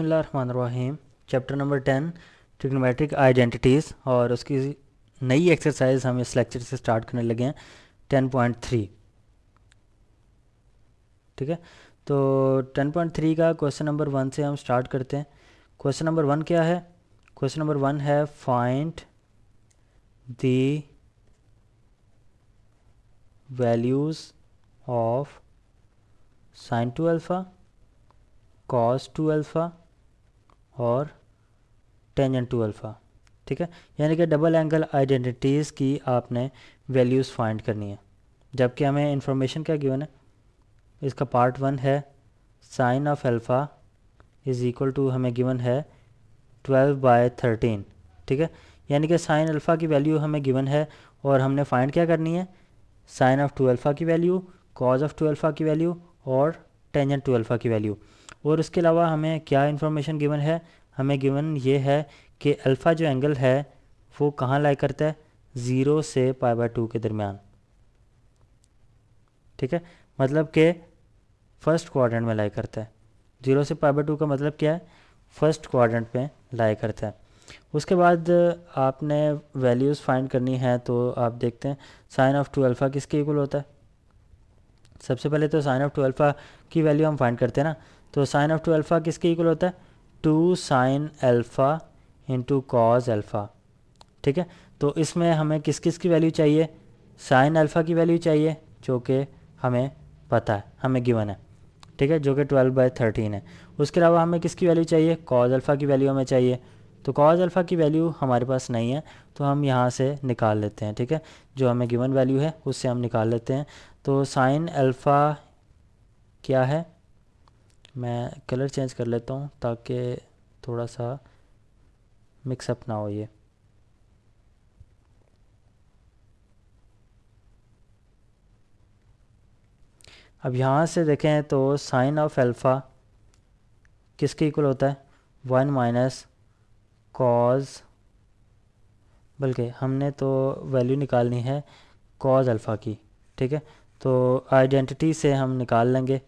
बिसमीम chapter number ten trigonometric identities और उसकी नई एक्सरसाइज हम इस लेक्चर से स्टार्ट करने लगे हैं टेन पॉइंट थ्री ठीक है तो टेन पॉइंट थ्री का क्वेश्चन नंबर वन से हम स्टार्ट करते हैं क्वेश्चन नंबर वन क्या है क्वेश्चन नंबर वन है find the values of sine two alpha cos two alpha और टेंजेंट टू अल्फ़ा ठीक है यानी कि डबल एंगल आइडेंटिटीज़ की आपने वैल्यूज़ फाइंड करनी है जबकि हमें इंफॉर्मेशन क्या गिवन है इसका पार्ट वन है sine of alpha is equal to हमें गिवन है ट्वेल्व बाय थर्टीन ठीक है यानी कि साइन अल्फ़ा की वैल्यू हमें गिवन है और हमने फाइंड क्या करनी है साइन ऑफ टू अल्फ़ा की value cos of two alpha की वैल्यू और टेंजेंट टू अल्फ़ा की वैल्यू और उसके अलावा हमें क्या इन्फॉर्मेशन गिवन है हमें गिवन ये है कि अल्फ़ा जो एंगल है वो कहाँ लाई करता है ज़ीरो से पाई बाई टू के दरमियान ठीक है मतलब कि फर्स्ट क्वाड्रेंट में लाई करता है ज़ीरो से पाई बाई टू का मतलब क्या है फर्स्ट क्वाड्रेंट में लाई करता है उसके बाद आपने वैल्यूज़ फाइंड करनी है तो आप देखते हैं साइन ऑफ टू अल्फ़ा किसके इक्वल होता है सबसे पहले तो साइन ऑफ टू अल्फ़ा की वैल्यू हम फाइंड करते हैं ना तो साइन ऑफ टू अल्फ़ा किसके इक्वल होता है two sine alpha into cos alpha ठीक है तो इसमें हमें किस किस की वैल्यू चाहिए साइन अल्फ़ा की वैल्यू चाहिए जो कि हमें पता है हमें गिवन है ठीक है जो कि ट्वेल्व बाई थर्टीन है उसके अलावा हमें किसकी वैल्यू चाहिए कॉज अल्फ़ा की वैल्यू हमें चाहिए तो कॉज अल्फ़ा की वैल्यू हमारे पास नहीं है तो हम यहाँ से निकाल लेते हैं ठीक है जो हमें गिवन वैल्यू है उससे हम निकाल लेते हैं तो साइन अल्फ़ा क्या है मैं कलर चेंज कर लेता हूँ ताकि थोड़ा सा मिक्सअप ना हो ये अब यहाँ से देखें तो साइन ऑफ अल्फ़ा किसके इक्वल होता है वन माइनस कॉज बल्कि हमने तो वैल्यू निकालनी है कॉज अल्फ़ा की ठीक है तो आइडेंटिटी से हम निकाल लेंगे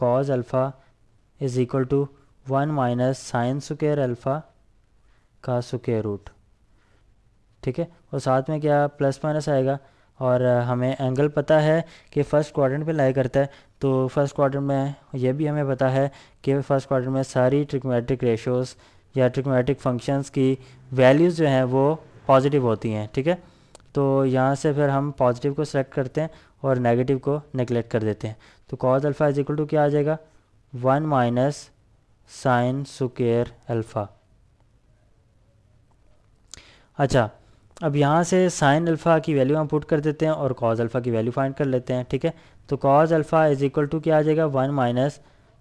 cos alpha is equal to 1 minus sine square alpha का स्क्र रूट ठीक है और साथ में क्या प्लस माइनस आएगा और हमें एंगल पता है कि फ़र्स्ट क्वाड्रेंट पे लाई करता है तो फर्स्ट क्वाड्रेंट में यह भी हमें पता है कि फर्स्ट क्वाड्रेंट में सारी ट्रिकोमेट्रिक रेशोज़ या ट्रिकोमेट्रिक फंक्शंस की वैल्यूज़ जो हैं वो पॉजिटिव होती हैं ठीक है तो यहाँ से फिर हम पॉजिटिव को सेलेक्ट करते हैं और नेगेटिव को निगलेक्ट कर देते हैं तो cos alpha is equal to क्या आ जाएगा one minus sine square alpha अच्छा अब यहाँ से साइन अल्फ़ा की वैल्यू हम पुट कर देते हैं और कॉज अल्फ़ा की वैल्यू फाइंड कर लेते हैं ठीक है तो cos alpha is equal to क्या आ जाएगा वन माइनस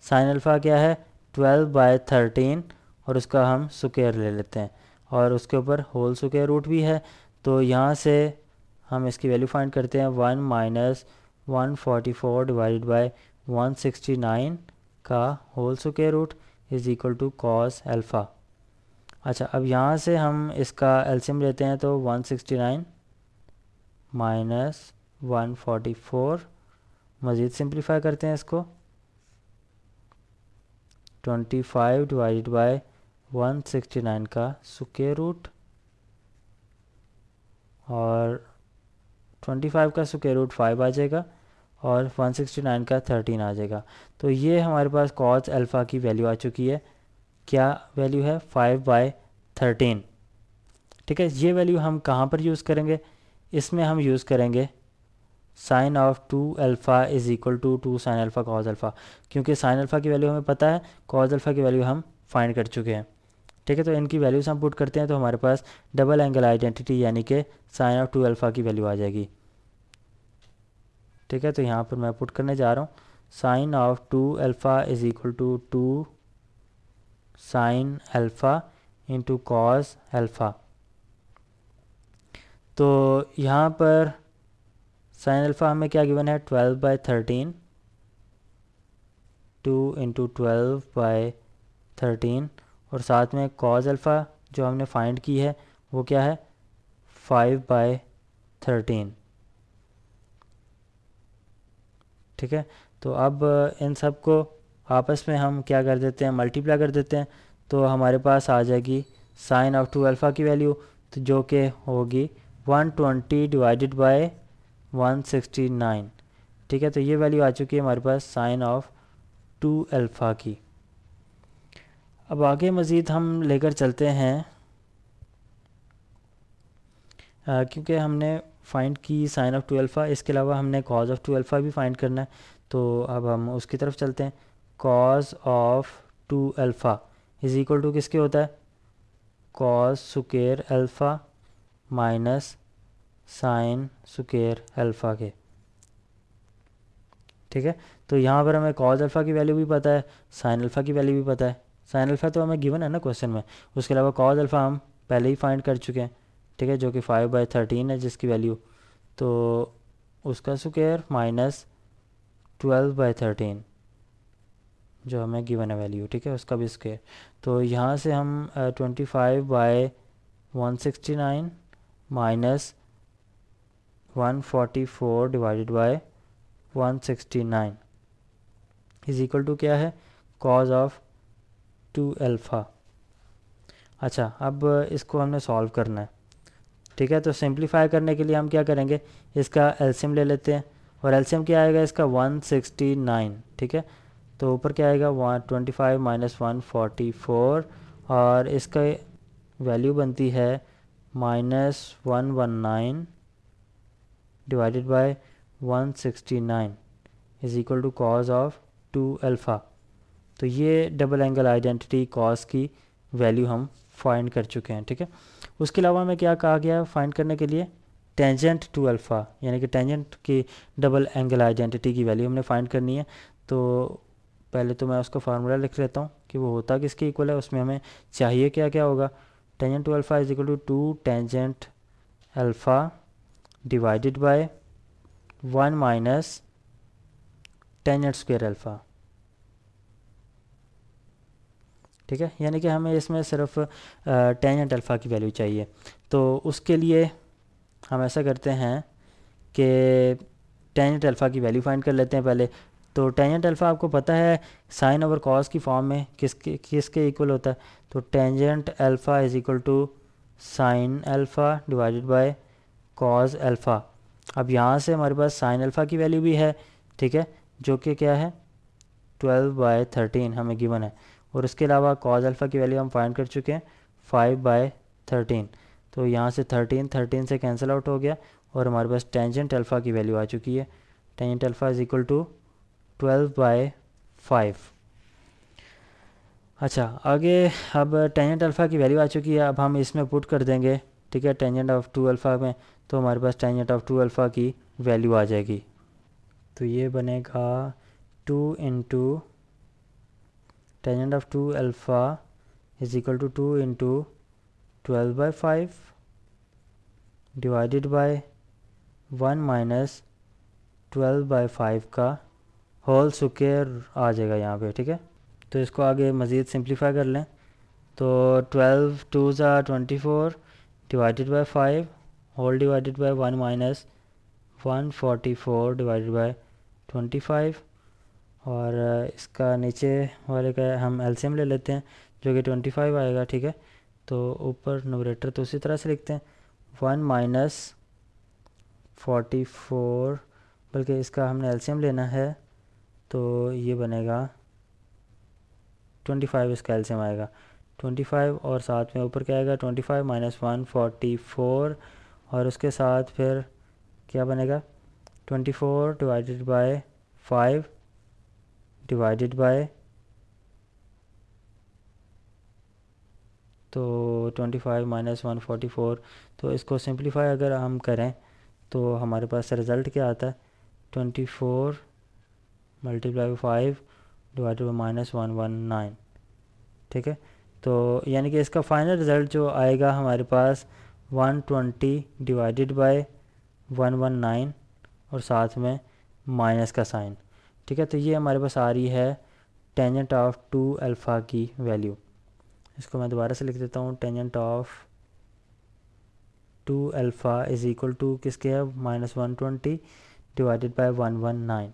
साइन अल्फ़ा क्या है ट्वेल्व बाय थर्टीन और उसका हम सुकेयर ले लेते हैं और उसके ऊपर होल सुकेयर रूट भी है तो यहाँ से हम इसकी वैल्यू फाइंड करते हैं one minus one forty four divide by one sixty nine का whole square root is equal to cos alpha अच्छा अब यहाँ से हम इसका एल्शियम लेते हैं तो one sixty nine minus one forty four मज़ीद सिंप्लीफाई करते हैं इसको twenty five divide by one sixty nine का स्क्र रूट और 25 का स्क्वायर रूट फाइव आ जाएगा और 169 का 13 आ जाएगा तो ये हमारे पास कॉस अल्फ़ा की वैल्यू आ चुकी है क्या वैल्यू है 5 बाय थर्टीन ठीक है ये वैल्यू हम कहाँ पर यूज़ करेंगे इसमें हम यूज़ करेंगे sine of two alpha is equal to two sine alpha cos alpha क्योंकि साइन अल्फ़ा की वैल्यू हमें पता है कॉज अल्फ़ा की वैल्यू हम फाइंड कर चुके हैं ठीक है तो इनकी वैल्यूज हम पुट करते हैं तो हमारे पास डबल एंगल आइडेंटिटी यानी कि साइन ऑफ टू अल्फ़ा की वैल्यू आ जाएगी ठीक है तो यहाँ पर मैं पुट करने जा रहा हूँ sine of two alpha is equal to two sine alpha into cos alpha तो यहाँ पर साइन अल्फ़ा हमें क्या गिवन है twelve by thirteen two into twelve by thirteen और साथ में कॉज अल्फ़ा जो हमने फाइंड की है वो क्या है फाइव बाई थर्टीन ठीक है तो अब uh, इन सब को आपस में हम क्या कर देते हैं मल्टीप्लाई कर देते हैं तो हमारे पास आ जाएगी साइन ऑफ टू अल्फ़ा की वैल्यू तो जो कि होगी 120 डिवाइडेड बाय 169 ठीक है तो ये वैल्यू आ चुकी है हमारे पास साइन ऑफ टू अल्फ़ा की अब आगे मज़ीद हम लेकर चलते हैं क्योंकि हमने फाइंड की साइन ऑफ टू अल्फ़ा इसके अलावा हमने कॉज ऑफ टू अल्फ़ा भी फाइंड करना है तो अब हम उसकी तरफ चलते हैं cos of two alpha is equal to किसके होता है cos square alpha minus sine square alpha के ठीक है तो यहाँ पर हमें कॉज अल्फ़ा की वैल्यू भी पता है साइन अल्फ़ा की वैल्यू भी पता है साइन अल्फ़ा तो हमें गिवन है ना क्वेश्चन में उसके अलावा कॉज अल्फ़ा हम पहले ही फाइंड कर चुके हैं ठीक है जो कि फाइव बाई थर्टीन है जिसकी वैल्यू तो उसका square minus twelve by thirteen जो हमें गिवन है वैल्यू ठीक है उसका भी स्क्वेयर तो यहाँ से हम twenty five by one sixty nine minus one forty four divided by one sixty nine is equal to क्या है कॉज ऑफ टू एल्फ़ा अच्छा अब इसको हमने सॉल्व करना है ठीक है तो सिंप्लीफाई करने के लिए हम क्या करेंगे इसका एल्सीम ले लेते हैं और एल्सीम क्या आएगा इसका 169 ठीक है तो ऊपर क्या आएगा one twenty five minus one forty four और इसका वैल्यू बनती है minus one one nine divided by one sixty nine is equal to cos of two alpha तो ये डबल एंगल आइडेंटिटी कॉस की वैल्यू हम फाइंड कर चुके हैं ठीक है उसके अलावा हमें क्या कहा गया है फाइंड करने के लिए टेंजेंट टू अल्फ़ा यानी कि टेंजेंट की डबल एंगल आइडेंटिटी की वैल्यू हमने फाइंड करनी है तो पहले तो मैं उसका फार्मूला लिख लेता हूँ कि वो होता किसके इक्वल है उसमें हमें चाहिए क्या क्या होगा tangent two alpha is equal to two tangent alpha divided by one minus tangent square alpha ठीक है यानी कि हमें इसमें सिर्फ टेंजेंट अल्फ़ा की वैल्यू चाहिए तो उसके लिए हम ऐसा करते हैं कि टेंजेंट अल्फ़ा की वैल्यू फाइंड कर लेते हैं पहले तो टेंजेंट अल्फ़ा आपको पता है साइन ओवर कॉस की फॉर्म में किसके किसके इक्वल होता है तो tangent alpha is equal to sine alpha divided by cos alpha अब यहाँ से हमारे पास साइन अल्फ़ा की वैल्यू भी है ठीक है जो कि क्या है ट्वेल्व बाय थर्टीन हमें गिवन है और इसके अलावा कॉज अल्फ़ा की वैल्यू हम फाइंड कर चुके हैं फाइव बाय थर्टीन तो यहाँ से थर्टीन थर्टीन से कैंसिल आउट हो गया और हमारे पास टेंजेंट अल्फ़ा की वैल्यू आ चुकी है tangent alpha is equal to twelve by five अच्छा आगे अब टेंजेंट अल्फ़ा की वैल्यू आ चुकी है अब हम इसमें पुट कर देंगे ठीक है टेंजेंट ऑफ टू अल्फ़ा में तो हमारे पास टेंजेंट ऑफ टू अल्फ़ा की वैल्यू आ जाएगी तो ये बनेगा two into tangent of two alpha is equal to 2 into twelve by five divided by one minus twelve by five का होल स्क्र आ जाएगा यहाँ पे ठीक है तो इसको आगे मज़ीद सिंप्लीफाई कर लें तो ट्वेल्व टू ज़ा twenty four divided by five whole divided by one minus one forty four divided by twenty five और इसका नीचे वाले का हम एलसीएम ले लेते हैं जो कि ट्वेंटी फाइव आएगा ठीक है तो ऊपर नोबरेटर तो उसी तरह से लिखते हैं वन माइनस फोर्टी फोर बल्कि इसका हमने एलसीएम लेना है तो ये बनेगा ट्वेंटी फाइव इसका एलसीएम आएगा ट्वेंटी फाइव और साथ में ऊपर क्या आएगा twenty five minus one forty four और उसके साथ फिर क्या बनेगा twenty four divided by five divided by तो 25 माइनस वन तो इसको सिंप्लीफाई अगर हम करें तो हमारे पास रिज़ल्ट क्या आता है 24 four multiply five divided by minus one one nine ठीक है तो यानी कि इसका फाइनल रिज़ल्ट जो आएगा हमारे पास 120 डिवाइडेड बाय 119 और साथ में माइनस का साइन ठीक है तो ये हमारे पास आ रही है टेंजेंट ऑफ टू अल्फ़ा की वैल्यू इसको मैं दोबारा से लिख देता हूँ tangent of two alpha is equal to किसके है minus one twenty divided by one one nine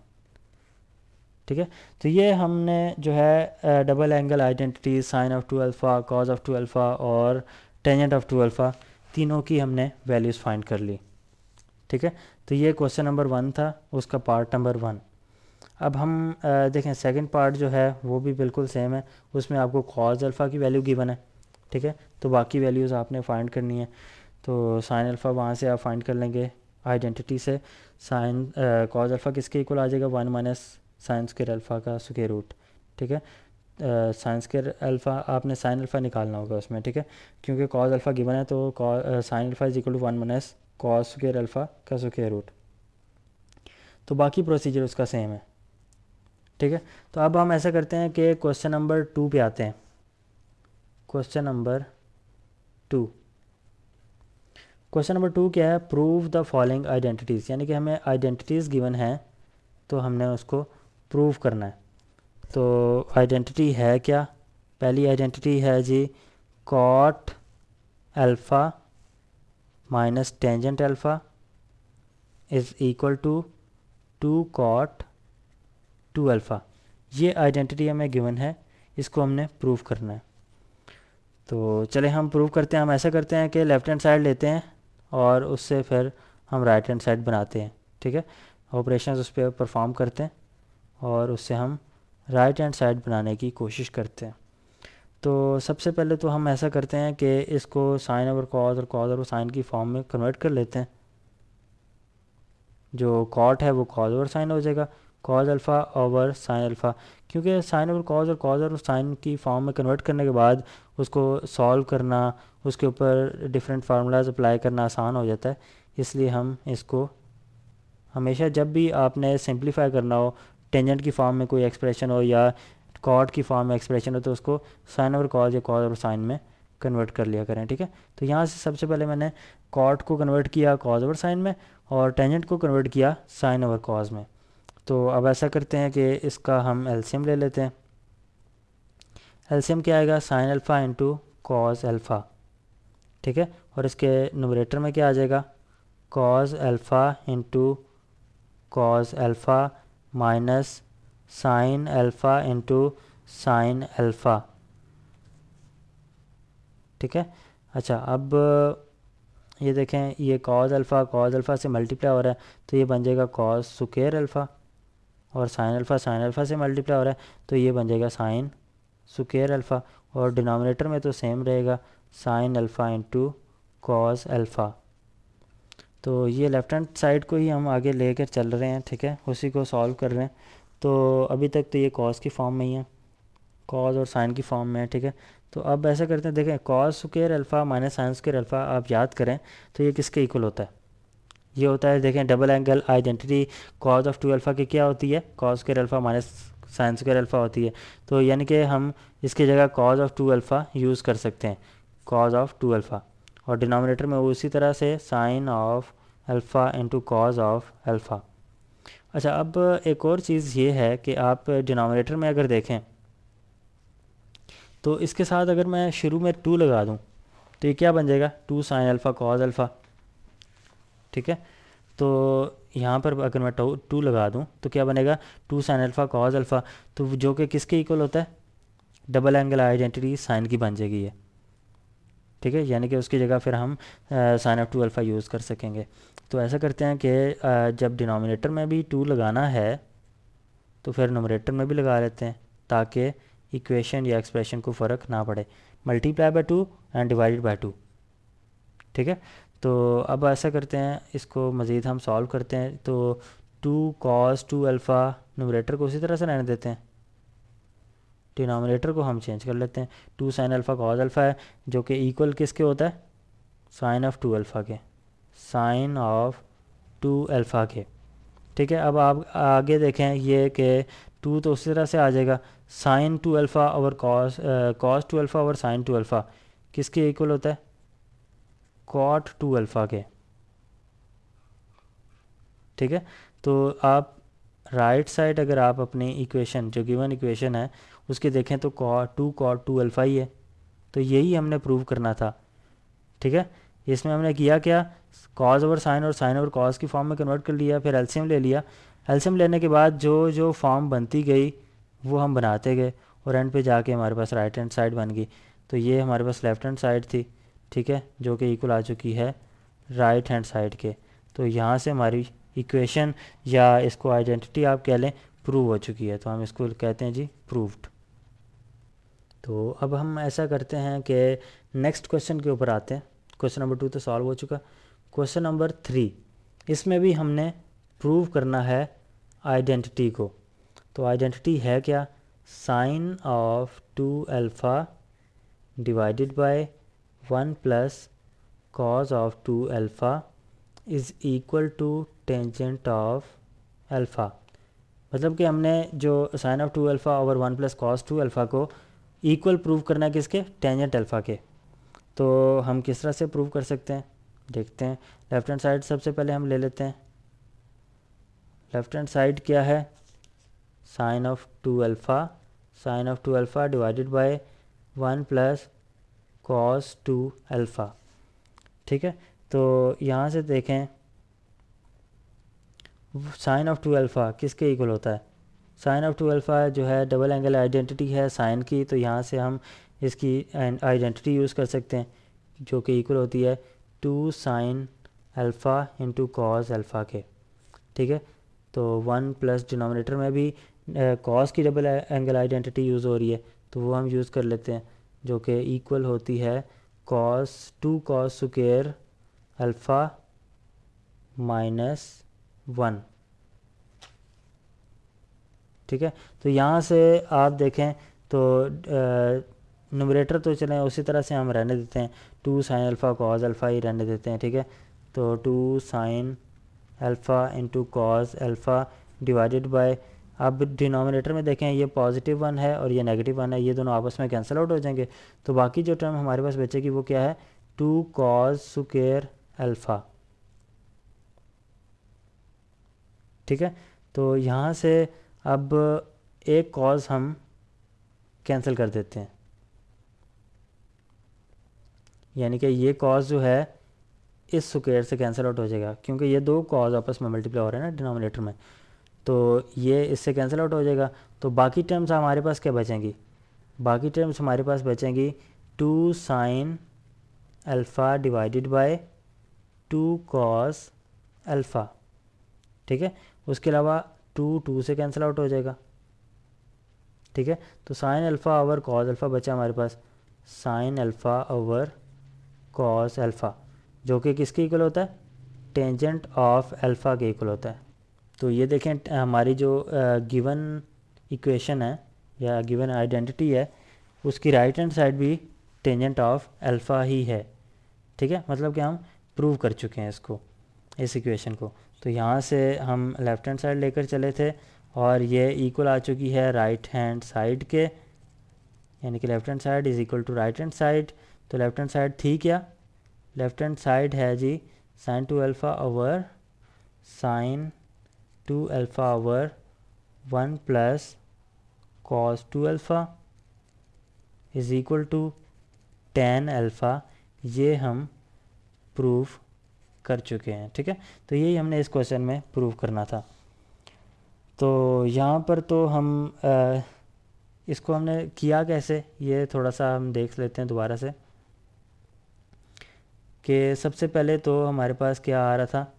ठीक है तो ये हमने जो है double angle identity sine of two alpha cos of two alpha और टेंजेंट ऑफ टू अल्फ़ा तीनों की हमने वैल्यूज़ फाइंड कर ली ठीक है तो ये क्वेश्चन नंबर वन था उसका पार्ट नंबर वन अब हम देखें सेकंड पार्ट जो है वो भी बिल्कुल सेम है उसमें आपको कॉज अल्फ़ा की वैल्यू गिवन है ठीक है तो बाकी वैल्यूज़ आपने फाइंड करनी है तो साइन अल्फ़ा वहाँ से आप फाइंड कर लेंगे आइडेंटिटी से साइन कॉज अल्फ़ा किसके इक्वल आ जाएगा one minus sine square alpha का स्केयर रूट ठीक है साइंस केयर अल्फ़ा आपने साइन अल्फ़ा निकालना होगा उसमें ठीक है क्योंकि कॉज अल्फ़ा गिवन है तो sine alpha is equal to one minus cos square alpha का स्केयर रूट तो बाकी प्रोसीजर उसका सेम है ठीक है तो अब हम ऐसा करते हैं कि क्वेश्चन नंबर टू पे आते हैं question number two question number two क्या है प्रूव द फॉलोइंग आइडेंटिटीज़ यानी कि हमें आइडेंटिटीज़ गिवन है तो हमने उसको प्रूव करना है तो आइडेंटिटी है क्या पहली आइडेंटिटी है जी cot alpha minus tangent alpha is equal to two cot two alpha ये आइडेंटिटी हमें गिवन है इसको हमने प्रूव करना है तो चले हम प्रूव करते हैं हम ऐसा करते हैं कि लेफ़्ट हैंड साइड लेते हैं और उससे फिर हम राइट हैंड साइड बनाते हैं ठीक है ऑपरेशन उस परफॉर्म करते हैं और उससे हम राइट हैंड साइड बनाने की कोशिश करते हैं तो सबसे पहले तो हम ऐसा करते हैं कि इसको साइन ओवर कॉज और कॉज और साइन की फॉर्म में कन्वर्ट कर लेते हैं जो कॉट है वो कॉज ओवर साइन हो जाएगा cos alpha over sine alpha क्योंकि साइन ओवर कॉज और कॉज और साइन की फॉर्म में कन्वर्ट करने के बाद उसको सॉल्व करना उसके ऊपर डिफरेंट फार्मूलाज अप्लाई करना आसान हो जाता है इसलिए हम इसको हमेशा जब भी आपने सिंप्लीफाई करना हो टेंजेंट की फॉर्म में कोई एक्सप्रेशन हो या कॉड की फॉर्म में एक्सप्रेशन हो तो उसको साइन ओवर कॉज या कॉज और साइन में कन्वर्ट कर लिया करें ठीक है तो यहाँ से सबसे पहले मैंने कॉट को कन्वर्ट किया कॉज ओवर साइन में और टेंजेंट को कन्वर्ट किया साइन ओवर कॉज में तो अब ऐसा करते हैं कि इसका हम एल्सीम ले लेते हैं एल्शियम क्या आएगा sine alpha into cos alpha ठीक है और इसके नोमरेटर में क्या आ जाएगा cos alpha into cos alpha minus sine alpha into sine alpha ठीक है अच्छा अब ये देखें ये कॉज अल्फ़ा कॉज अल्फ़ा से मल्टीप्लाई हो रहा है तो ये बन जाएगा कॉज सुकेर अल्फ़ा और साइन अल्फ़ा साइन अल्फ़ा से मल्टीप्लाई हो रहा है तो ये बन जाएगा साइन सुकेयर अल्फ़ा और डिनोमिनेटर में तो सेम रहेगा sine alpha into cos alpha तो ये लेफ्ट हैंड साइड को ही हम आगे लेकर चल रहे हैं ठीक है उसी को सॉल्व कर रहे हैं तो अभी तक तो ये कॉस की फॉर्म में ही है कॉज और साइन की फॉर्म में है ठीक है तो अब ऐसा करते हैं देखें cos square alpha minus sine square alpha आप याद करें तो ये किसके इक्वल होता है ये होता है देखें double angle identity cos of two alpha की क्या होती है cos square alpha minus sine square alpha होती है तो यानी कि हम इसकी जगह cos of two alpha use कर सकते हैं कॉज ऑफ टू अल्फ़ा और डिनोमिनेटर में उसी तरह से sine of alpha into cos of alpha अच्छा अब एक और चीज़ ये है कि आप डिनोमिनेटर में अगर देखें तो इसके साथ अगर मैं शुरू में टू लगा दूँ तो ये क्या बन जाएगा two sine alpha cos alpha ठीक है तो यहाँ पर अगर मैं टू टू लगा दूँ तो क्या बनेगा two sine alpha cos alpha तो जो कि किसके इक्वल होता है डबल एंगल आइडेंटिटी साइन की बन जाएगी ये ठीक है यानी कि उसकी जगह फिर हम sine of two alpha use कर सकेंगे तो ऐसा करते हैं कि जब डिनोमिनेटर में भी टू लगाना है तो फिर नोमरेटर में भी लगा लेते हैं ताकि इक्वेशन या एक्सप्रेशन को फ़र्क ना पड़े multiply by two and divided by two ठीक है तो अब ऐसा करते हैं इसको मज़ीद हम सॉल्व करते हैं तो two cos two alpha numerator को उसी तरह से रहने देते हैं डिनोमिनेटर को हम चेंज कर लेते हैं two sine alpha cos alpha है जो कि इक्वल किसके होता है साइन ऑफ टू अल्फ़ा के साइन ऑफ टू अल्फ़ा के ठीक है अब आप आगे देखें ये कि टू तो उसी तरह से आ जाएगा साइन टू अल्फ़ा और कॉस कॉस टू अल्फ़ा और साइन टू अल्फ़ा किसके इक्वल होता है कॉट टू अल्फ़ा के ठीक है तो आप राइट right साइड अगर आप अपने इक्वेशन जो गिवन इक्वेशन है उसके देखें तो cot two cot two alpha ही है तो यही हमने प्रूव करना था ठीक है इसमें हमने किया क्या कॉज ओवर साइन और साइन ओवर कॉज की फॉर्म में कन्वर्ट कर लिया फिर एल्शियम ले लिया एल्शियम लेने के बाद जो जो फॉर्म बनती गई वो हम बनाते गए और एंड पे जाके हमारे पास राइट हैंड साइड बन गई तो ये हमारे पास लेफ्ट हैंड साइड थी ठीक है जो कि इक्वल आ चुकी है राइट हैंड साइड के तो यहाँ से हमारी इक्वेशन या इसको आइडेंटिटी आप कह लें प्रूव हो चुकी है तो हम इसको कहते हैं जी प्रूव्ड तो अब हम ऐसा करते हैं कि नेक्स्ट क्वेश्चन के ऊपर आते हैं क्वेश्चन नंबर टू तो सॉल्व हो चुका क्वेश्चन नंबर थ्री इसमें भी हमने प्रूव करना है आइडेंटिटी को तो आइडेंटिटी है क्या sine of two alpha divided by one plus cos of two alpha is equal to tangent of alpha मतलब कि हमने जो sine of two alpha over one plus cos two alpha को इक्वल प्रूव करना है किसके टेंजेंट अल्फ़ा के तो हम किस तरह से प्रूव कर सकते हैं देखते हैं लेफ्ट हैंड साइड सबसे पहले हम ले लेते हैं लेफ्ट हैंड साइड क्या है sine of two alpha sine of two alpha divided by one plus cos two alpha ठीक है तो यहाँ से देखें साइन ऑफ टू अल्फ़ा किसके इक्वल होता है साइन ऑफ टू अल्फ़ा जो है डबल एंगल आइडेंटिटी है साइन की तो यहाँ से हम इसकी आइडेंटिटी यूज़ कर सकते हैं जो कि इक्वल होती है two sine alpha into cos alpha के ठीक है तो वन प्लस डिनोमिनेटर में भी कॉस की डबल एंगल आइडेंटिटी यूज़ हो रही है तो वो हम यूज़ कर लेते हैं जो कि इक्वल होती है cos two cos square alpha minus one ठीक है तो यहाँ से आप देखें तो नुमरेटर तो चलें उसी तरह से हम रहने देते हैं two sine alpha cos alpha ही रहने देते हैं ठीक है तो two sine alpha into cos alpha divided by अब डिनोमिनेटर में देखें ये पॉजिटिव वन है और ये नेगेटिव वन है ये दोनों आपस में कैंसिल आउट हो जाएंगे तो बाकी जो टर्म हमारे पास बचेगी वो क्या है टू कॉज सुकेयर अल्फ़ा ठीक है तो यहाँ से अब एक कॉज हम कैंसिल कर देते हैं यानी कि ये कॉज जो है इस सुकेयर से कैंसिल आउट हो जाएगा क्योंकि ये दो कॉज आपस में मल्टीप्लाई हो रहे हैं ना डिनोमिनेटर में तो ये इससे कैंसिल आउट हो जाएगा तो बाकी टर्म्स हमारे पास क्या बचेंगी बाकी टर्म्स हमारे पास बचेंगी two sine alpha divided by two cos alpha ठीक है उसके अलावा टू टू से कैंसिल आउट हो जाएगा ठीक है तो sine alpha over cos alpha बचा हमारे पास sine alpha over cos alpha जो कि किसके इक्वल होता है टेंजेंट ऑफ अल्फ़ा के इक्वल होता है तो ये देखें हमारी जो गिवन इक्वेशन है या गिवन आइडेंटिटी है उसकी राइट हैंड साइड भी टेंजेंट ऑफ अल्फ़ा ही है ठीक है मतलब कि हम प्रूव कर चुके हैं इसको इस इक्वेशन को तो यहाँ से हम लेफ़्ट हैंड साइड लेकर चले थे और ये इक्वल आ चुकी है राइट हैंड साइड के यानी कि left hand side is equal to right hand side तो लेफ़्ट हैंड साइड थी क्या लेफ़्ट हैंड साइड है जी sine two alpha over sine two alpha over one plus cos two alpha is equal to tan alpha ये हम proof कर चुके हैं ठीक है तो यही हमने इस क्वेश्चन में प्रूफ करना था तो यहाँ पर तो हम आ, इसको हमने किया कैसे ये थोड़ा सा हम देख लेते हैं दोबारा से कि सबसे पहले तो हमारे पास क्या आ रहा था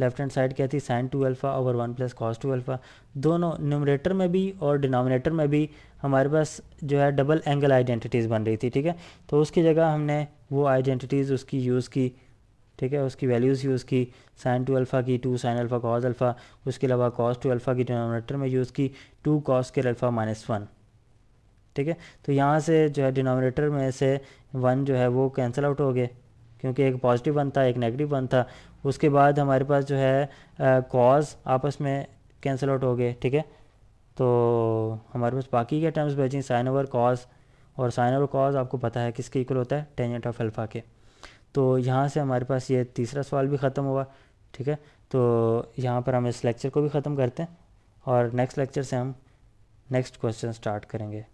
लेफ्ट हैंड साइड क्या थी sine two alpha over one plus cos two alpha दोनों न्यूमरेटर में भी और डिनोमिनेटर में भी हमारे पास जो है डबल एंगल आइडेंटिटीज़ बन रही थी ठीक है तो उसकी जगह हमने वो आइडेंटिटीज़ उसकी यूज़ की ठीक है उसकी वैल्यूज़ यूज़ की साइन टू अल्फ़ा की two sine alpha cos alpha उसके अलावा कॉस टू अल्फ़ा की डिनोमिनेटर में यूज़ की टू कॉस के अल्फ़ा माइनस वन ठीक है तो यहाँ से जो है डिनोमिनेटर में से वन जो है वो कैंसिल आउट हो गए क्योंकि एक पॉजिटिव वन था एक नेगेटिव वन था उसके बाद हमारे पास जो है कॉज आपस में कैंसिल आउट हो गए ठीक है तो हमारे पास बाकी क्या टर्म्स बची साइन ओवर कॉज और साइन ओवर कॉज आपको पता है किसके इक्वल होता है टेंजेंट ऑफ अल्फ़ा के तो यहाँ से हमारे पास ये तीसरा सवाल भी ख़त्म हुआ ठीक है तो यहाँ पर हम इस लेक्चर को भी ख़त्म करते हैं और नेक्स्ट लेक्चर से हम नेक्स्ट क्वेश्चन स्टार्ट करेंगे